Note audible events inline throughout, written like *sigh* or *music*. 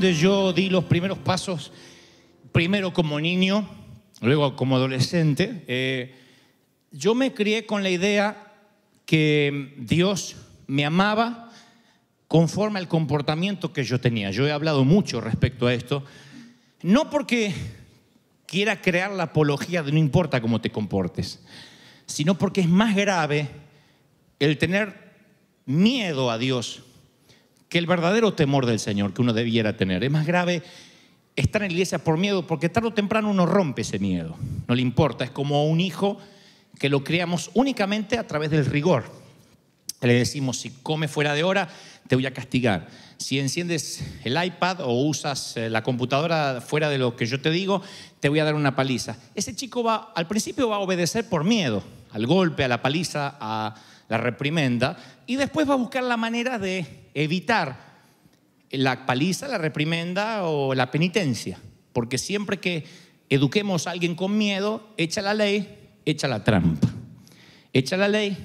donde yo di los primeros pasos, primero como niño, luego como adolescente, eh, yo me crié con la idea que Dios me amaba conforme al comportamiento que yo tenía. Yo he hablado mucho respecto a esto, no porque quiera crear la apología de no importa cómo te comportes, sino porque es más grave el tener miedo a Dios que el verdadero temor del Señor que uno debiera tener. Es más grave estar en la iglesia por miedo, porque tarde o temprano uno rompe ese miedo. No le importa, es como un hijo que lo criamos únicamente a través del rigor. Le decimos, si come fuera de hora, te voy a castigar. Si enciendes el iPad o usas eh, la computadora fuera de lo que yo te digo, te voy a dar una paliza. Ese chico va, al principio va a obedecer por miedo, al golpe, a la paliza, a la reprimenda, y después va a buscar la manera de evitar la paliza, la reprimenda o la penitencia. Porque siempre que eduquemos a alguien con miedo, echa la ley, echa la trampa. Echa la ley,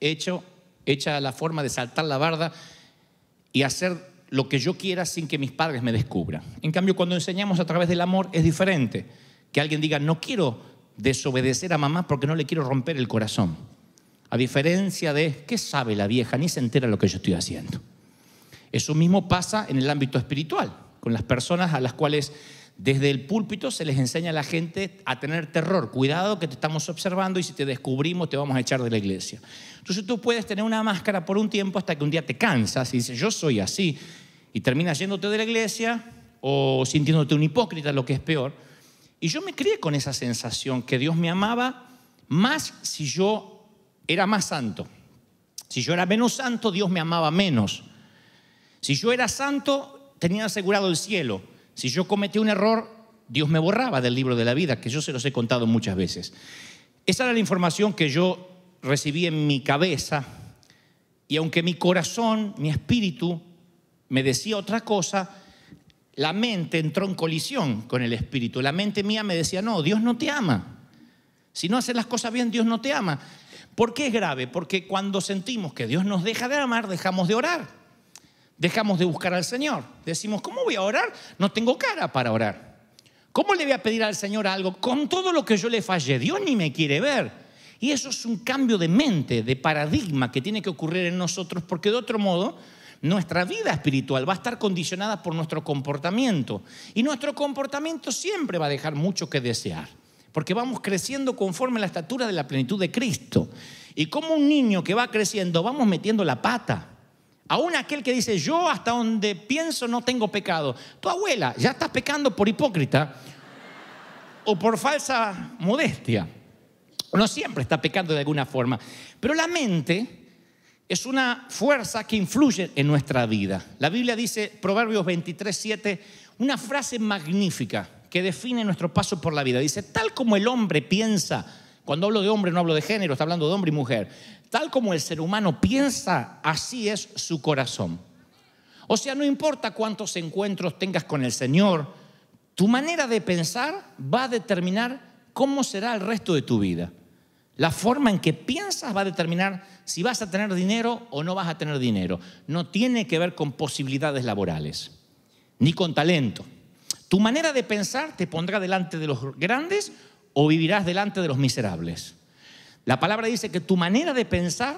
echa la forma de saltar la barda y hacer lo que yo quiera sin que mis padres me descubran. En cambio, cuando enseñamos a través del amor es diferente. Que alguien diga, no quiero desobedecer a mamá porque no le quiero romper el corazón. A diferencia de, ¿qué sabe la vieja? Ni se entera lo que yo estoy haciendo. Eso mismo pasa en el ámbito espiritual, con las personas a las cuales desde el púlpito se les enseña a la gente a tener terror. Cuidado que te estamos observando y si te descubrimos te vamos a echar de la iglesia. Entonces tú puedes tener una máscara por un tiempo hasta que un día te cansas y dices, yo soy así, y terminas yéndote de la iglesia o sintiéndote un hipócrita, lo que es peor. Y yo me crié con esa sensación que Dios me amaba más si yo era más santo. Si yo era menos santo, Dios me amaba menos. Si yo era santo, tenía asegurado el cielo. Si yo cometía un error, Dios me borraba del libro de la vida, que yo se los he contado muchas veces. Esa era la información que yo recibí en mi cabeza y aunque mi corazón, mi espíritu me decía otra cosa, la mente entró en colisión con el espíritu. La mente mía me decía, no, Dios no te ama. Si no haces las cosas bien, Dios no te ama. ¿Por qué es grave? Porque cuando sentimos que Dios nos deja de amar, dejamos de orar dejamos de buscar al Señor. Decimos, ¿cómo voy a orar? No tengo cara para orar. ¿Cómo le voy a pedir al Señor algo? Con todo lo que yo le fallé, Dios ni me quiere ver. Y eso es un cambio de mente, de paradigma que tiene que ocurrir en nosotros, porque de otro modo nuestra vida espiritual va a estar condicionada por nuestro comportamiento. Y nuestro comportamiento siempre va a dejar mucho que desear, porque vamos creciendo conforme a la estatura de la plenitud de Cristo. Y como un niño que va creciendo, vamos metiendo la pata Aún aquel que dice, yo hasta donde pienso no tengo pecado. Tu abuela ya estás pecando por hipócrita o por falsa modestia. No siempre está pecando de alguna forma. Pero la mente es una fuerza que influye en nuestra vida. La Biblia dice, Proverbios 23, 7, una frase magnífica que define nuestro paso por la vida. Dice, tal como el hombre piensa, cuando hablo de hombre no hablo de género, está hablando de hombre y mujer. Tal como el ser humano piensa, así es su corazón. O sea, no importa cuántos encuentros tengas con el Señor, tu manera de pensar va a determinar cómo será el resto de tu vida. La forma en que piensas va a determinar si vas a tener dinero o no vas a tener dinero. No tiene que ver con posibilidades laborales, ni con talento. Tu manera de pensar te pondrá delante de los grandes o vivirás delante de los miserables. La palabra dice que tu manera de pensar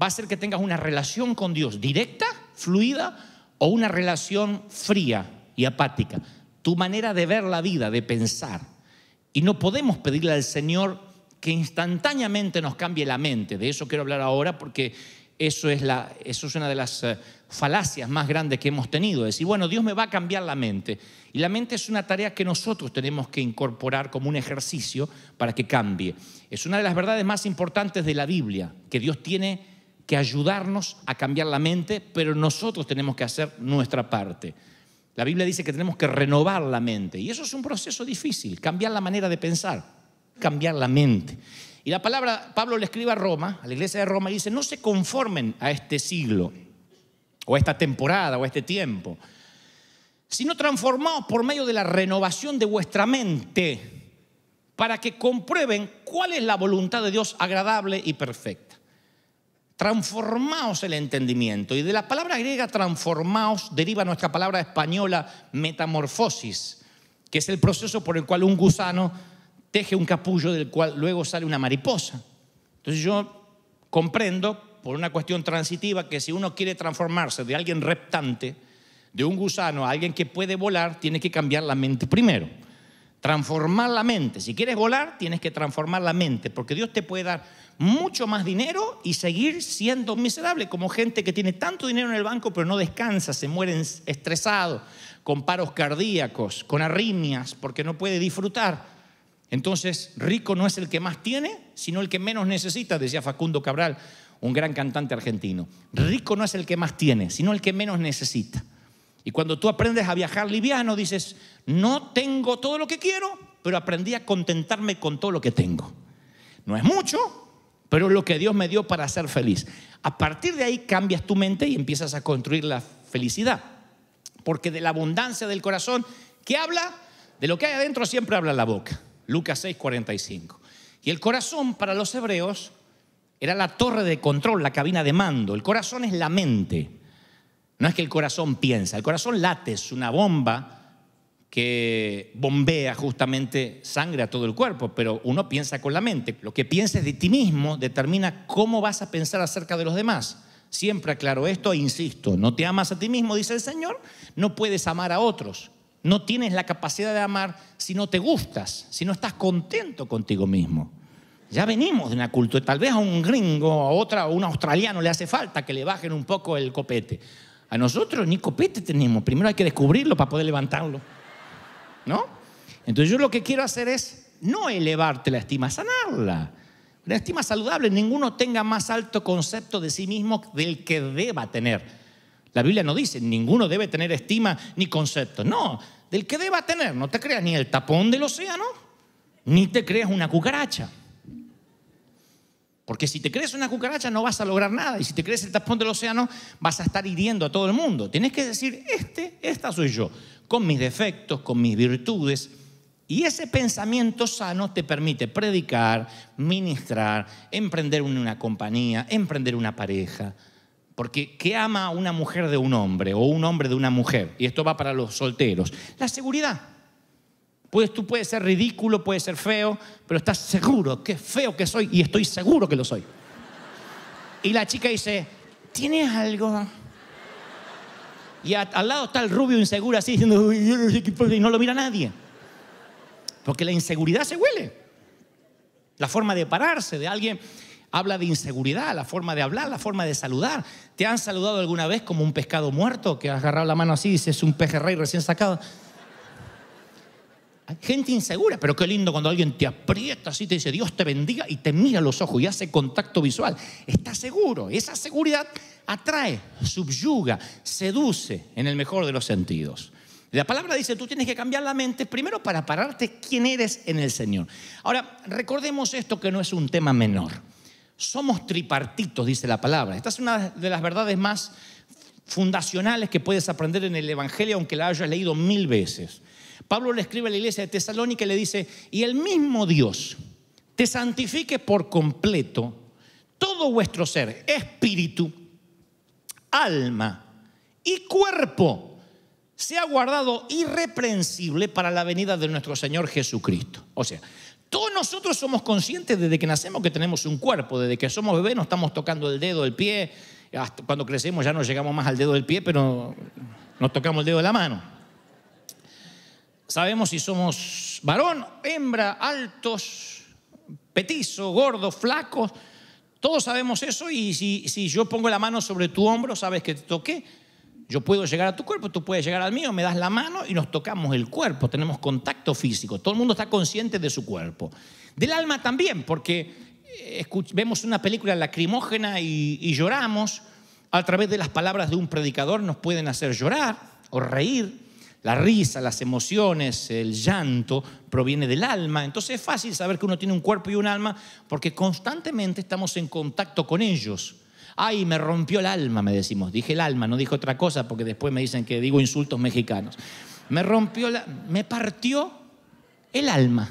va a ser que tengas una relación con Dios directa, fluida, o una relación fría y apática. Tu manera de ver la vida, de pensar. Y no podemos pedirle al Señor que instantáneamente nos cambie la mente. De eso quiero hablar ahora porque eso es, una de las eh, falacias más grandes que hemos tenido. Decir, bueno, Dios me va a cambiar la mente. Y la mente es una tarea que nosotros tenemos que incorporar como un ejercicio para que cambie. Es una de las verdades más importantes de la Biblia, que Dios tiene que ayudarnos a cambiar la mente, pero nosotros tenemos que hacer nuestra parte. La Biblia dice que tenemos que renovar la mente y eso es un proceso difícil, cambiar la manera de pensar, cambiar la mente. Y la palabra, Pablo le escribe a Roma, a la iglesia de Roma, y dice, no se conformen a este siglo, o a esta temporada, o a este tiempo, sino transformados por medio de la renovación de vuestra mente, para que comprueben cuál es la voluntad de Dios agradable y perfecta. Transformaos el entendimiento. Y de la palabra griega transformaos deriva nuestra palabra española metamorfosis, que es el proceso por el cual un gusano teje un capullo del cual luego sale una mariposa. Entonces yo comprendo por una cuestión transitiva que si uno quiere transformarse de alguien reptante, de un gusano a alguien que puede volar, tiene que cambiar la mente primero. Transformar la mente. Si quieres volar, tienes que transformar la mente, porque Dios te puede dar mucho más dinero y seguir siendo miserable, como gente que tiene tanto dinero en el banco pero no descansa, se muere estresado con paros cardíacos, con arritmias, porque no puede disfrutar. Entonces, rico no es el que más tiene, sino el que menos necesita, decía Facundo Cabral, un gran cantante argentino. Rico no es el que más tiene, sino el que menos necesita. Y cuando tú aprendes a viajar liviano, dices, no tengo todo lo que quiero, pero aprendí a contentarme con todo lo que tengo. No es mucho, pero es lo que Dios me dio para ser feliz. A partir de ahí cambias tu mente y empiezas a construir la felicidad. Porque de la abundancia del corazón, que habla? De lo que hay adentro siempre habla la boca. Lucas 6, 45. Y el corazón para los hebreos era la torre de control, la cabina de mando. El corazón es la mente. No es que el corazón piensa, el corazón late, es una bomba que bombea justamente sangre a todo el cuerpo, pero uno piensa con la mente. Lo que pienses de ti mismo determina cómo vas a pensar acerca de los demás. Siempre aclaro esto e insisto, no te amas a ti mismo, dice el Señor, no puedes amar a otros. No tienes la capacidad de amar si no te gustas, si no estás contento contigo mismo. Ya venimos de una cultura, tal vez a un gringo, a otra, a un australiano le hace falta que le bajen un poco el copete. A nosotros ni copete tenemos, primero hay que descubrirlo para poder levantarlo. ¿No? Entonces yo lo que quiero hacer es no elevarte la estima, sanarla. La estima saludable, ninguno tenga más alto concepto de sí mismo del que deba tener. La Biblia no dice, ninguno debe tener estima ni concepto. No, del que deba tener, no te creas ni el tapón del océano, ni te creas una cucaracha. Porque si te crees una cucaracha no vas a lograr nada. Y si te crees el tapón del océano vas a estar hiriendo a todo el mundo. Tienes que decir, este, esta soy yo, con mis defectos, con mis virtudes. Y ese pensamiento sano te permite predicar, ministrar, emprender una compañía, emprender una pareja, porque ¿qué ama una mujer de un hombre o un hombre de una mujer? Y esto va para los solteros. La seguridad. Pues tú puedes ser ridículo, puedes ser feo, pero estás seguro, qué feo que soy y estoy seguro que lo soy. Y la chica dice, ¿tienes algo? Y al lado está el rubio inseguro así diciendo, y no lo mira nadie. Porque la inseguridad se huele. La forma de pararse de alguien Habla de inseguridad, la forma de hablar, la forma de saludar. ¿Te han saludado alguna vez como un pescado muerto que has agarrado la mano así y dices, es un pejerrey recién sacado? Hay gente insegura, pero qué lindo cuando alguien te aprieta así, te dice Dios te bendiga y te mira a los ojos y hace contacto visual. Está seguro. Esa seguridad atrae, subyuga, seduce en el mejor de los sentidos. La palabra dice, tú tienes que cambiar la mente primero para pararte quién eres en el Señor. Ahora, recordemos esto que no es un tema menor. Somos tripartitos, dice la palabra. Esta es una de las verdades más fundacionales que puedes aprender en el Evangelio, aunque la hayas leído mil veces. Pablo le escribe a la iglesia de Tesalónica y le dice, y el mismo Dios te santifique por completo todo vuestro ser, espíritu, alma y cuerpo, sea guardado irreprensible para la venida de nuestro Señor Jesucristo. O sea, todos nosotros somos conscientes desde que nacemos que tenemos un cuerpo, desde que somos bebés no estamos tocando el dedo, el pie, hasta cuando crecemos ya no llegamos más al dedo del pie, pero nos tocamos el dedo de la mano. Sabemos si somos varón, hembra, altos, petizos, gordos, flacos. Todos sabemos eso y si, si yo pongo la mano sobre tu hombro, sabes que te toqué yo puedo llegar a tu cuerpo, tú puedes llegar al mío, me das la mano y nos tocamos el cuerpo, tenemos contacto físico, todo el mundo está consciente de su cuerpo. Del alma también, porque eh, vemos una película lacrimógena y, lloramos, a través de las palabras de un predicador nos pueden hacer llorar o reír, la risa, las emociones, el llanto proviene del alma. Entonces es fácil saber que uno tiene un cuerpo y un alma porque constantemente estamos en contacto con ellos. Ay, me rompió el alma, me decimos. Dije el alma, no dije otra cosa porque después me dicen que digo insultos mexicanos. Me rompió, la, me partió el alma.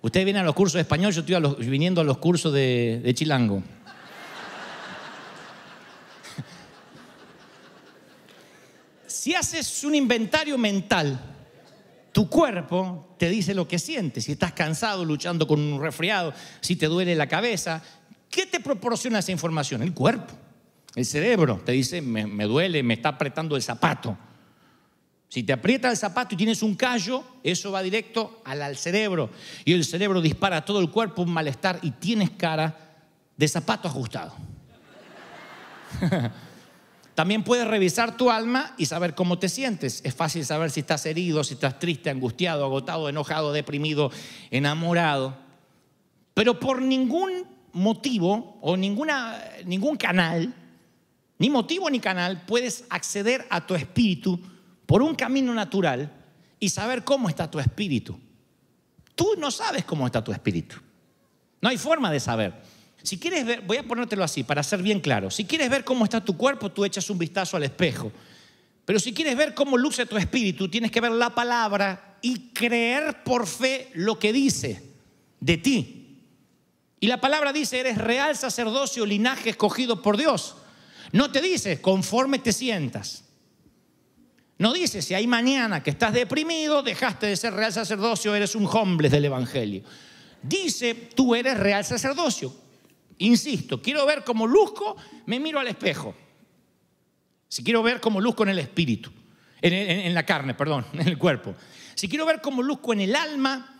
Ustedes vienen a los cursos de español, yo estoy viniendo a los cursos de chilango. si haces un inventario mental tu cuerpo te dice lo que sientes, si estás cansado luchando con un resfriado, si te duele la cabeza. ¿Qué te proporciona esa información? El cuerpo, el cerebro. Te dice, me, duele, me está apretando el zapato. Si te aprieta el zapato y tienes un callo, eso va directo al, al, cerebro. Y el cerebro dispara a todo el cuerpo un malestar y tienes cara de zapato ajustado. *laughs* También puedes revisar tu alma y saber cómo te sientes. Es fácil saber si estás herido, si estás triste, angustiado, agotado, enojado, deprimido, enamorado. Pero por ningún motivo o ninguna, ningún canal, ni motivo ni canal, puedes acceder a tu espíritu por un camino natural y saber cómo está tu espíritu. Tú no sabes cómo está tu espíritu. No hay forma de saber. Si quieres ver, voy a ponértelo así para ser bien claro. Si quieres ver cómo está tu cuerpo, tú echas un vistazo al espejo. Pero si quieres ver cómo luce tu espíritu, tienes que ver la palabra y creer por fe lo que dice de ti. Y la palabra dice, eres real sacerdocio, linaje escogido por Dios. No te dice, conforme te sientas. No dice, si hay mañana que estás deprimido, dejaste de ser real sacerdocio, eres un hombre del Evangelio. Dice, tú eres real sacerdocio. Insisto, quiero ver cómo luzco, me miro al espejo. Si quiero ver cómo luzco en el espíritu, en, la carne, perdón, *laughs* en el cuerpo. Si quiero ver cómo luzco en el alma,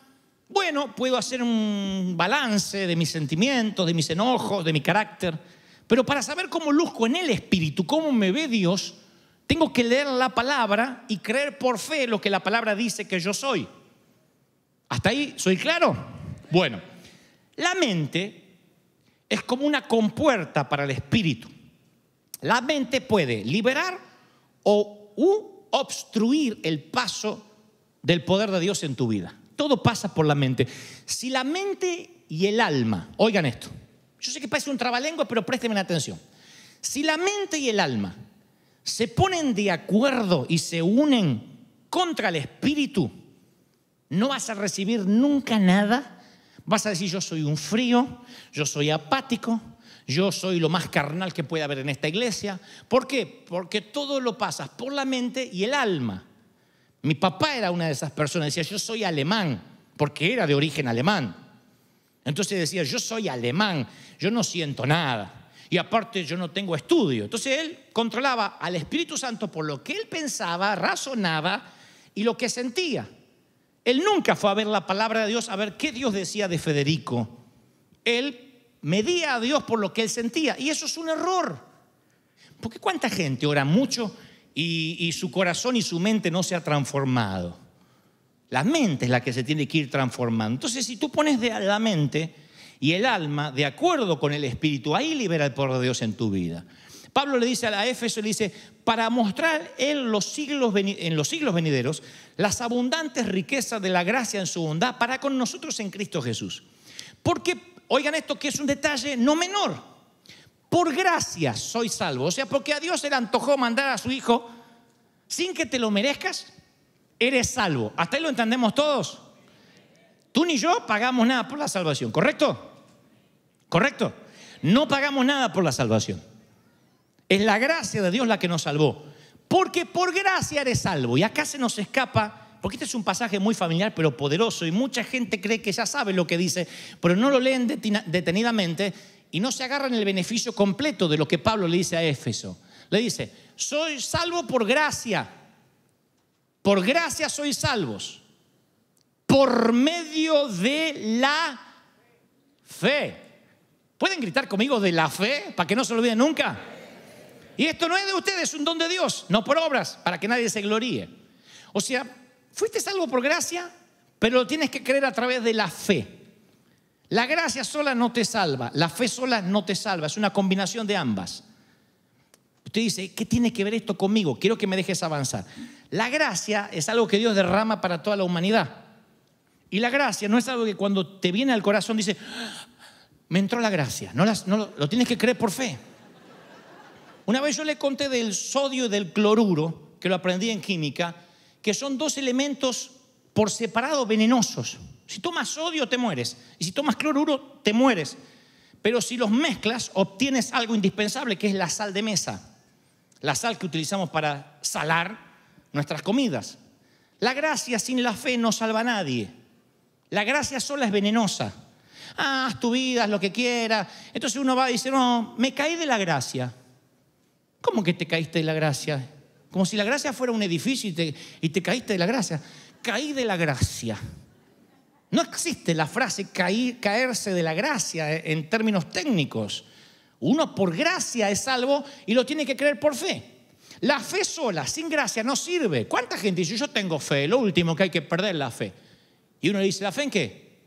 bueno, puedo hacer un balance de mis sentimientos, de mis enojos, de mi carácter. Pero para saber cómo luzco en el espíritu, cómo me ve Dios, tengo que leer la palabra y creer por fe lo que la palabra dice que yo soy. ¿Hasta ahí soy claro? Bueno, la mente es como una compuerta para el espíritu. La mente puede liberar o obstruir el paso del poder de Dios en tu vida. Todo pasa por la mente. Si la mente y el alma, oigan esto, yo sé que parece un trabalengo pero présteme la atención. Si la mente y el alma se ponen de acuerdo y se unen contra el espíritu, no vas a recibir nunca nada Vas a decir, yo soy un frío, yo soy apático, yo soy lo más carnal que puede haber en esta iglesia. ¿Por qué? Porque todo lo pasas por la mente y el alma. Mi papá era una de esas personas, decía, yo soy alemán, porque era de origen alemán. Entonces decía, yo soy alemán, yo no siento nada. Y aparte yo no tengo estudio. Entonces él controlaba al Espíritu Santo por lo que él pensaba, razonaba y lo que sentía. Él nunca fue a ver la palabra de Dios, a ver qué Dios decía de Federico. Él medía a Dios por lo que él sentía. Y eso es un error. Porque cuánta gente ora mucho y, su corazón y su mente no se ha transformado. La mente es la que se tiene que ir transformando. Entonces, si tú pones de la mente y el alma de acuerdo con el espíritu, ahí libera el poder de Dios en tu vida. Pablo le dice a la Éfeso, le dice, para mostrar en los, siglos, venideros las abundantes riquezas de la gracia en su bondad para con nosotros en Cristo Jesús. Porque, oigan esto, que es un detalle no menor. Por gracia soy salvo. O sea, porque a Dios se le antojó mandar a su Hijo sin que te lo merezcas, eres salvo. Hasta ahí lo entendemos todos. Tú ni yo pagamos nada por la salvación, ¿correcto? ¿Correcto? No pagamos nada por la salvación. Es la gracia de Dios la que nos salvó. Porque por gracia eres salvo. Y acá se nos escapa, porque este es un pasaje muy familiar pero poderoso y mucha gente cree que ya sabe lo que dice, pero no lo leen detenidamente y no se agarran el beneficio completo de lo que Pablo le dice a Éfeso. Le dice, soy salvo por gracia. Por gracia sois salvos. Por medio de la fe. ¿Pueden gritar conmigo de la fe para que no se lo olviden nunca? Y esto no es de ustedes, es un don de Dios, no por obras, para que nadie se gloríe. O sea, fuiste salvo por gracia, pero lo tienes que creer a través de la fe. La gracia sola no te salva, la fe sola no te salva, es una combinación de ambas. Usted dice, ¿qué tiene que ver esto conmigo? Quiero que me dejes avanzar. La gracia es algo que Dios derrama para toda la humanidad. Y la gracia no es algo que cuando te viene al corazón dice, ¡Ah! me entró la gracia. No, no lo tienes que creer por fe. Una vez yo le conté del sodio y del cloruro, que lo aprendí en química, que son dos elementos por separado venenosos. Si tomas sodio te mueres y si tomas cloruro te mueres. Pero si los mezclas obtienes algo indispensable que es la sal de mesa, la sal que utilizamos para salar nuestras comidas. La gracia sin la fe no salva a nadie. La gracia sola es venenosa. Ah, haz tu vida, haz lo que quieras. Entonces uno va y dice, no, me caí de la gracia. ¿Cómo que te caíste de la gracia? Como si la gracia fuera un edificio y te, caíste de la gracia. Caí de la gracia. No existe la frase caerse de la gracia en términos técnicos. Uno por gracia es salvo y lo tiene que creer por fe. La fe sola, sin gracia, no sirve. ¿Cuánta gente dice, yo tengo fe? Lo último que hay que perder es la fe. Y uno le dice, ¿la fe en qué?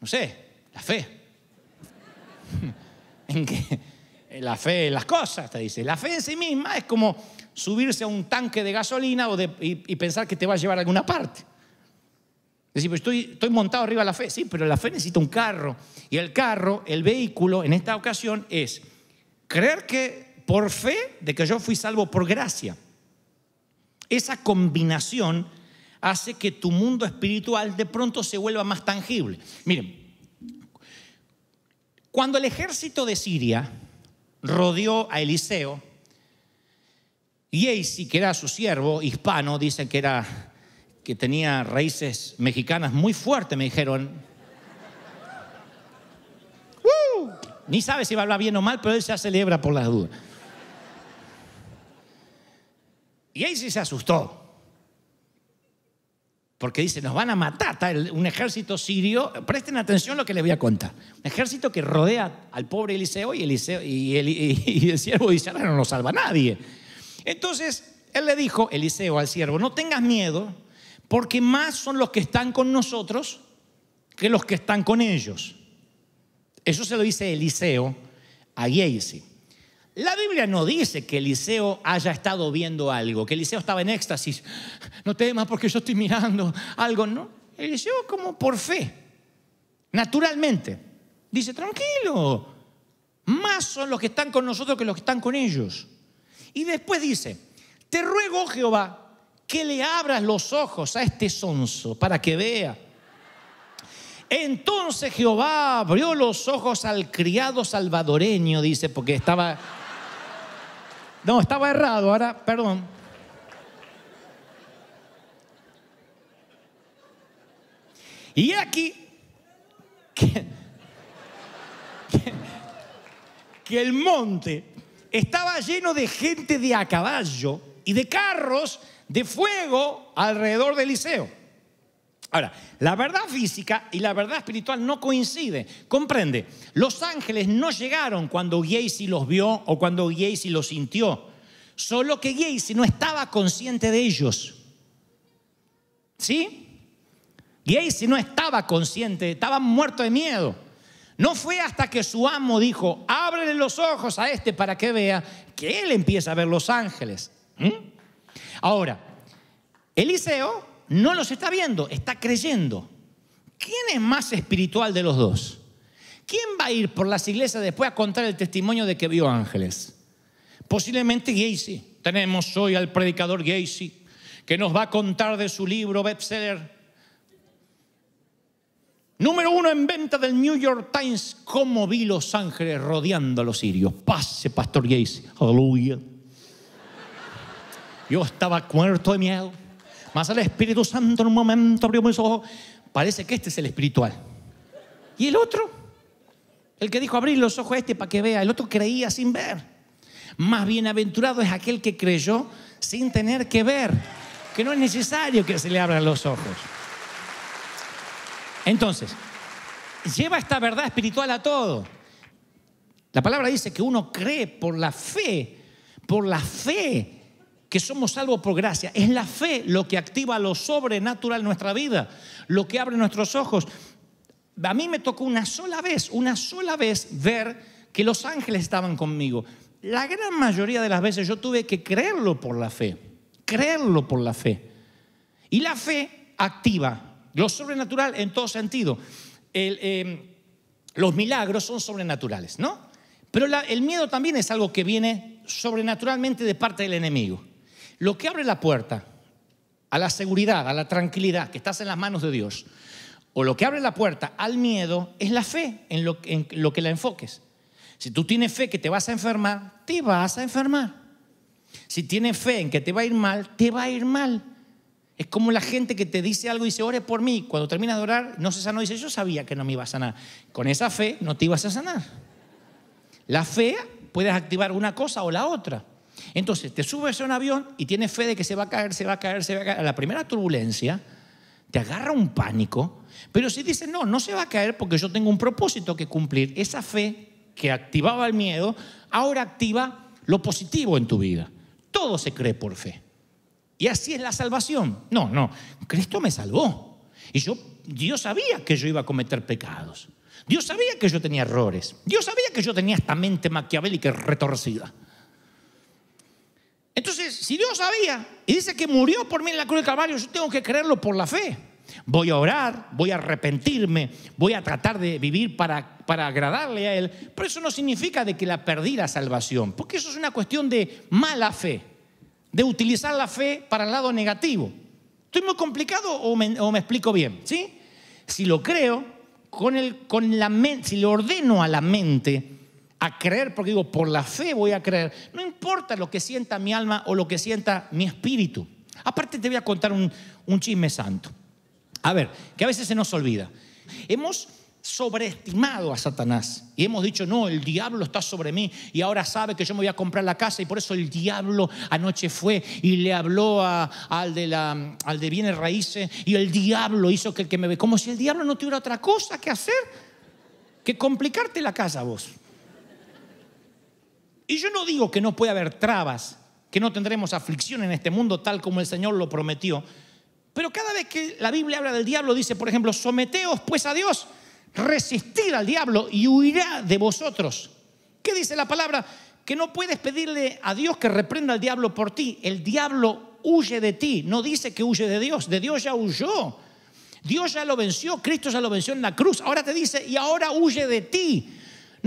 No sé, la fe. *laughs* ¿En qué? la fe en las cosas, te dice. La fe en sí misma es como subirse a un tanque de gasolina o de, y, pensar que te va a llevar a alguna parte. Es decir, pues estoy, estoy montado arriba de la fe, sí, pero la fe necesita un carro. Y el carro, el vehículo, en esta ocasión es creer que por fe de que yo fui salvo por gracia. Esa combinación hace que tu mundo espiritual de pronto se vuelva más tangible. Miren, cuando el ejército de Siria rodeó a Eliseo. Y Eisi, que era su siervo hispano, dice que era que tenía raíces mexicanas muy fuertes, me dijeron. Ni sabe si va a hablar bien o mal, pero él se celebra por las dudas. Y Eisi se asustó porque dice, nos van a matar, un ejército sirio, presten atención a lo que les voy a contar, un ejército que rodea al pobre Eliseo y, Eliseo, y, *laughs* el, siervo dice, no nos salva nadie. Entonces, él le dijo, Eliseo, al siervo, no tengas miedo, porque más son los que están con nosotros que los que están con ellos. Eso se lo dice Eliseo a Geisi. La Biblia no dice que Eliseo haya estado viendo algo, que Eliseo estaba en éxtasis. No temas porque yo estoy mirando algo, ¿no? Eliseo como por fe, naturalmente. Dice, tranquilo, más son los que están con nosotros que los que están con ellos. Y después dice, te ruego Jehová que le abras los ojos a este sonso para que vea. Entonces Jehová abrió los ojos al criado salvadoreño, dice, porque estaba no, estaba errado, ahora, perdón. Y aquí que, el monte estaba lleno de gente de a caballo y de carros de fuego alrededor del liceo Ahora, la verdad física y la verdad espiritual no coinciden. Comprende, los ángeles no llegaron cuando Giesi los vio o cuando Giesi los sintió, solo que Giesi no estaba consciente de ellos. ¿Sí? Giesi no estaba consciente, estaba muerto de miedo. No fue hasta que su amo dijo, ábrele los ojos a este para que vea, que él empieza a ver los ángeles. ¿Mm? Ahora, Eliseo no los está viendo, está creyendo. ¿Quién es más espiritual de los dos? ¿Quién va a ir por las iglesias después a contar el testimonio de que vio ángeles? Posiblemente Gacy. Tenemos hoy al predicador Gacy, que nos va a contar de su libro bestseller. Número uno en venta del New York Times, cómo vi los ángeles rodeando a los sirios. Pase, pastor Gacy. Aleluya. Yo estaba muerto de miedo. Más al Espíritu Santo en un momento abrió mis ojos. Parece que este es el espiritual. ¿Y el otro? El que dijo abrir los ojos a este para que vea. El otro creía sin ver. Más bienaventurado es aquel que creyó sin tener que ver. Que no es necesario que se le abran los ojos. Entonces, lleva esta verdad espiritual a todo. La palabra dice que uno cree por la fe, por la fe que somos salvos por gracia. Es la fe lo que activa lo sobrenatural en nuestra vida, lo que abre nuestros ojos. A mí me tocó una sola vez, una sola vez ver que los ángeles estaban conmigo. La gran mayoría de las veces yo tuve que creerlo por la fe, creerlo por la fe. Y la fe activa lo sobrenatural en todo sentido. Em, los milagros son sobrenaturales, ¿no? Pero el miedo también es algo que viene sobrenaturalmente de parte del enemigo. Lo que abre la puerta a la seguridad, a la tranquilidad, que estás en las manos de Dios, o lo que abre la puerta al miedo, es la fe en lo, que la enfoques. Si tú tienes fe que te vas a enfermar, te vas a enfermar. Si tienes fe en que te va a ir mal, te va a ir mal. Es como la gente que te dice algo y dice, ore por mí. Cuando termina de orar, no se sanó. Dice, yo sabía que no me iba a sanar. Con esa fe no te ibas a sanar. La fe puedes activar una cosa o la otra. Entonces, te subes a un avión y tienes fe de que se va a caer, se va a caer, se va a caer. A la primera turbulencia, te agarra un pánico. Pero si dices, no, no se va a caer porque yo tengo un propósito que cumplir, esa fe que activaba el miedo, ahora activa lo positivo en tu vida. Todo se cree por fe. Y así es la salvación. No, no, Cristo me salvó. Y yo, Dios sabía que yo iba a cometer pecados. Dios sabía que yo tenía errores. Dios sabía que yo tenía esta mente maquiavélica retorcida. Entonces, si Dios sabía y dice que murió por mí en la cruz del Calvario, yo tengo que creerlo por la fe. Voy a orar, voy a arrepentirme, voy a tratar de vivir para, para agradarle a Él. Pero eso no significa de que la perdí la salvación, porque eso es una cuestión de mala fe, de utilizar la fe para el lado negativo. ¿Estoy muy complicado o me, explico bien? ¿sí? Si lo creo, con el, con la, si lo ordeno a la mente a creer, porque digo, por la fe voy a creer. No importa lo que sienta mi alma o lo que sienta mi espíritu. Aparte te voy a contar un, chisme santo. A ver, que a veces se nos olvida. Hemos sobreestimado a Satanás y hemos dicho, no, el diablo está sobre mí y ahora sabe que yo me voy a comprar la casa y por eso el diablo anoche fue y le habló al, de la, al de bienes raíces y el diablo hizo que que me ve, como si el diablo no tuviera otra cosa que hacer que complicarte la casa vos. Y yo no digo que no puede haber trabas, que no tendremos aflicción en este mundo tal como el Señor lo prometió. Pero cada vez que la Biblia habla del diablo, dice, por ejemplo, someteos pues a Dios, resistid al diablo y huirá de vosotros. ¿Qué dice la palabra? Que no puedes pedirle a Dios que reprenda al diablo por ti. El diablo huye de ti, no dice que huye de Dios, de Dios ya huyó. Dios ya lo venció, Cristo ya lo venció en la cruz. Ahora te dice, y ahora huye de ti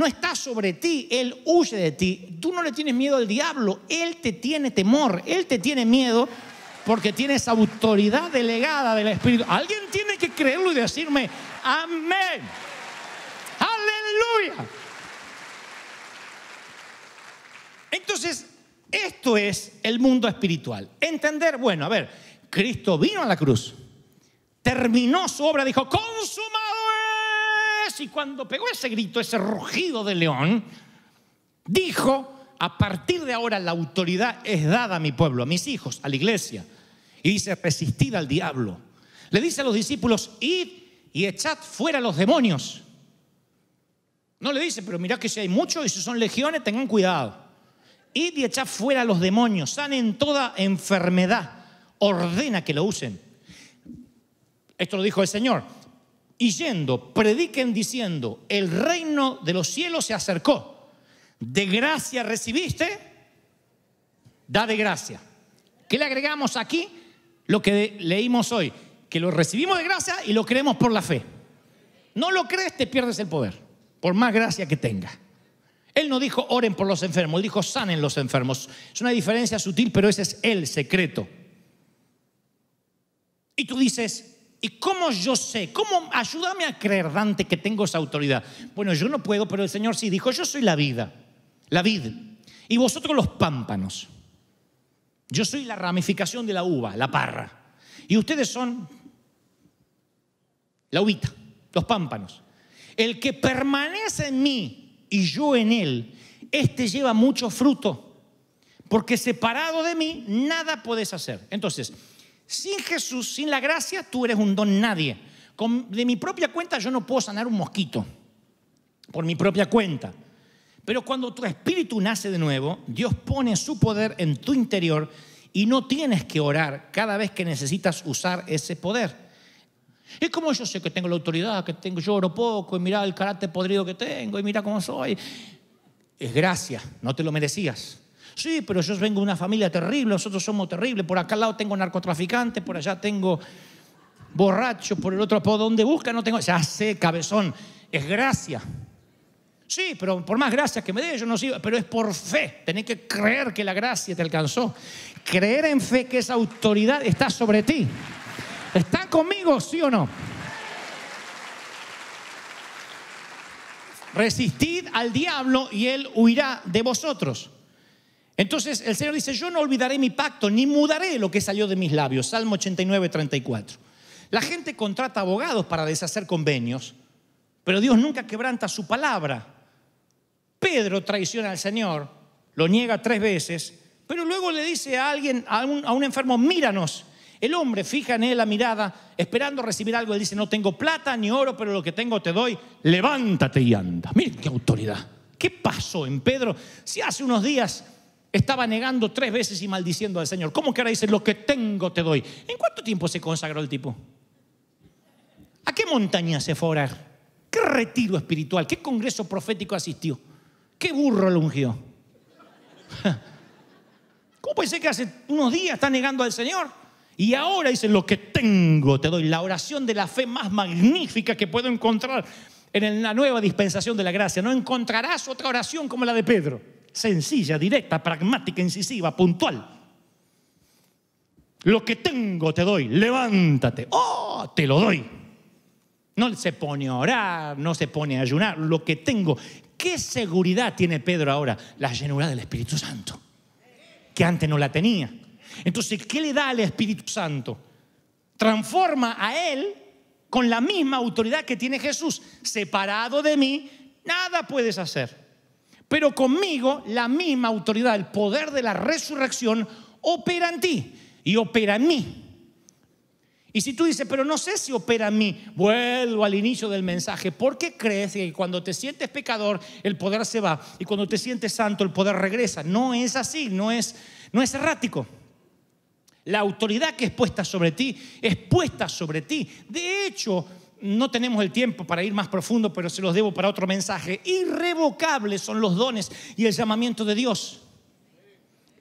no está sobre ti, Él huye de ti. Tú no le tienes miedo al diablo, Él te tiene temor, Él te tiene miedo porque tienes autoridad delegada del Espíritu. Alguien tiene que creerlo y decirme, amén, aleluya. Entonces, esto es el mundo espiritual. Entender, bueno, a ver, Cristo vino a la cruz, terminó su obra, dijo, su y cuando pegó ese grito, ese rugido de león, dijo, a partir de ahora la autoridad es dada a mi pueblo, a mis hijos, a la iglesia. Y dice, resistid al diablo. Le dice a los discípulos, id y echad fuera los demonios. No le dice, pero mirad, que si hay muchos y si son legiones, tengan cuidado. Id y echad fuera los demonios, en toda enfermedad, ordena que lo usen. Esto lo dijo el Señor y yendo, prediquen diciendo, el reino de los cielos se acercó. De gracia recibiste, da de gracia. ¿Qué le agregamos aquí? Lo que leímos hoy, que lo recibimos de gracia y lo creemos por la fe. No lo crees, te pierdes el poder, por más gracia que tenga. Él no dijo oren por los enfermos, él dijo sanen los enfermos. Es una diferencia sutil, pero ese es el secreto. Y tú dices, ¿Y cómo yo sé? ¿Cómo ayúdame a creer, Dante, que tengo esa autoridad? Bueno, yo no puedo, pero el Señor sí dijo, yo soy la vida, la vid, y vosotros los pámpanos. Yo soy la ramificación de la uva, la parra. Y ustedes son la uvita, los pámpanos. El que permanece en mí y yo en él, este lleva mucho fruto, porque separado de mí nada podés hacer. Entonces, sin Jesús, sin la gracia, tú eres un don nadie. de mi propia cuenta yo no puedo sanar un mosquito, por mi propia cuenta. Pero cuando tu espíritu nace de nuevo, Dios pone su poder en tu interior y no tienes que orar cada vez que necesitas usar ese poder. Es como yo sé que tengo la autoridad, que tengo, yo oro poco, y mira el carácter podrido que tengo, y mira cómo soy. Es gracia, no te lo merecías. Sí, pero yo vengo de una familia terrible, nosotros somos terribles. Por acá al lado tengo narcotraficante, por allá tengo borracho, por el otro, por donde busca no tengo. Ya sé, cabezón, es gracia. Sí, pero por más gracia que me dé, yo no sigo. Pero es por fe. Tenéis que creer que la gracia te alcanzó. Creer en fe que esa autoridad está sobre ti. Está conmigo, sí o no? Resistid al diablo y él huirá de vosotros. Entonces el Señor dice, yo no olvidaré mi pacto, ni mudaré lo que salió de mis labios. Salmo 89, 34. La gente contrata abogados para deshacer convenios, pero Dios nunca quebranta su palabra. Pedro traiciona al Señor, lo niega tres veces, pero luego le dice a alguien, a un, enfermo, míranos. El hombre fija en él la mirada, esperando recibir algo. Él dice, no tengo plata ni oro, pero lo que tengo te doy. Levántate y anda. Miren qué autoridad. ¿Qué pasó en Pedro? Si hace unos días estaba negando tres veces y maldiciendo al Señor. ¿Cómo que ahora dice, lo que tengo te doy? ¿En cuánto tiempo se consagró el tipo? ¿A qué montaña se fue orar? ¿Qué retiro espiritual? ¿Qué congreso profético asistió? ¿Qué burro lo ungió? *laughs* ¿Cómo puede ser que hace unos días está negando al Señor? Y ahora dice, lo que tengo te doy. La oración de la fe más magnífica que puedo encontrar en la nueva dispensación de la gracia. No encontrarás otra oración como la de Pedro sencilla, directa, pragmática, incisiva, puntual. Lo que tengo te doy, levántate, oh, te lo doy. No se pone a orar, no se pone a ayunar, lo que tengo. ¿Qué seguridad tiene Pedro ahora? La llenura del Espíritu Santo, que antes no la tenía. Entonces, ¿qué le da al Espíritu Santo? Transforma a él con la misma autoridad que tiene Jesús. Separado de mí, nada puedes hacer pero conmigo la misma autoridad, el poder de la resurrección opera en ti y opera en mí. Y si tú dices, pero no sé si opera en mí, vuelvo al inicio del mensaje. ¿Por qué crees que cuando te sientes pecador el poder se va y cuando te sientes santo el poder regresa? No es así, no es, no es errático. La autoridad que es puesta sobre ti es puesta sobre ti. De hecho, no tenemos el tiempo para ir más profundo, pero se los debo para otro mensaje. Irrevocables son los dones y el llamamiento de Dios.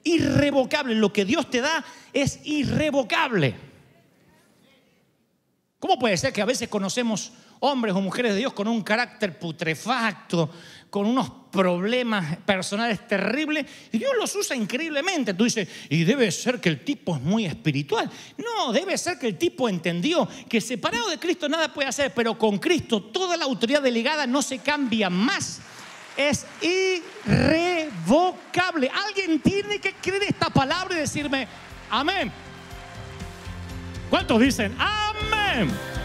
Irrevocable, lo que Dios te da es irrevocable puede ser que a veces conocemos hombres o mujeres de Dios con un carácter putrefacto, con unos problemas personales terribles, y Dios los usa increíblemente. Tú dices, y debe ser que el tipo es muy espiritual. No, debe ser que el tipo entendió que separado de Cristo nada puede hacer, pero con Cristo toda la autoridad delegada no se cambia más. Es irrevocable. Alguien tiene que creer esta palabra y decirme, amén. ¿Cuántos dicen, amén? Amen.